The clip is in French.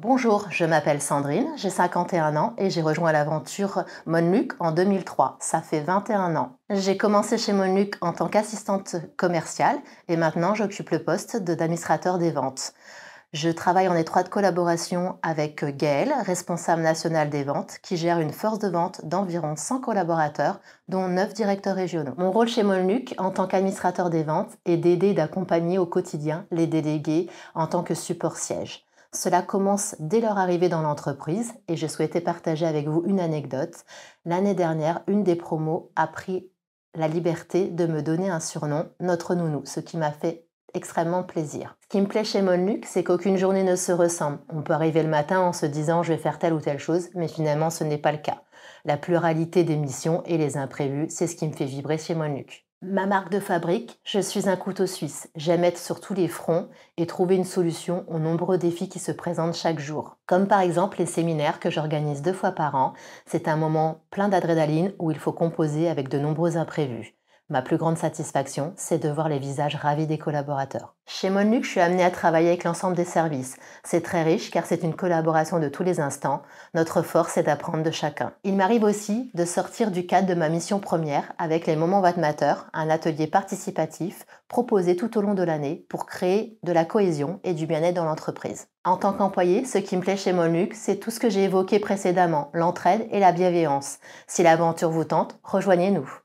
Bonjour, je m'appelle Sandrine, j'ai 51 ans et j'ai rejoint l'aventure Monluc en 2003. Ça fait 21 ans. J'ai commencé chez Monluc en tant qu'assistante commerciale et maintenant j'occupe le poste d'administrateur des ventes. Je travaille en étroite collaboration avec Gaël, responsable national des ventes, qui gère une force de vente d'environ 100 collaborateurs, dont 9 directeurs régionaux. Mon rôle chez Molnuc en tant qu'administrateur des ventes est d'aider et d'accompagner au quotidien les délégués en tant que support siège. Cela commence dès leur arrivée dans l'entreprise et je souhaitais partager avec vous une anecdote. L'année dernière, une des promos a pris la liberté de me donner un surnom, notre nounou, ce qui m'a fait extrêmement plaisir. Ce qui me plaît chez Monluc, c'est qu'aucune journée ne se ressemble. On peut arriver le matin en se disant je vais faire telle ou telle chose, mais finalement ce n'est pas le cas. La pluralité des missions et les imprévus, c'est ce qui me fait vibrer chez Monluc. Ma marque de fabrique, je suis un couteau suisse. J'aime être sur tous les fronts et trouver une solution aux nombreux défis qui se présentent chaque jour. Comme par exemple les séminaires que j'organise deux fois par an. C'est un moment plein d'adrénaline où il faut composer avec de nombreux imprévus. Ma plus grande satisfaction, c'est de voir les visages ravis des collaborateurs. Chez Monluc, je suis amenée à travailler avec l'ensemble des services. C'est très riche car c'est une collaboration de tous les instants. Notre force est d'apprendre de chacun. Il m'arrive aussi de sortir du cadre de ma mission première avec les moments Wattmatter, un atelier participatif proposé tout au long de l'année pour créer de la cohésion et du bien-être dans l'entreprise. En tant qu'employé, ce qui me plaît chez Monluc, c'est tout ce que j'ai évoqué précédemment, l'entraide et la bienveillance. Si l'aventure vous tente, rejoignez-nous.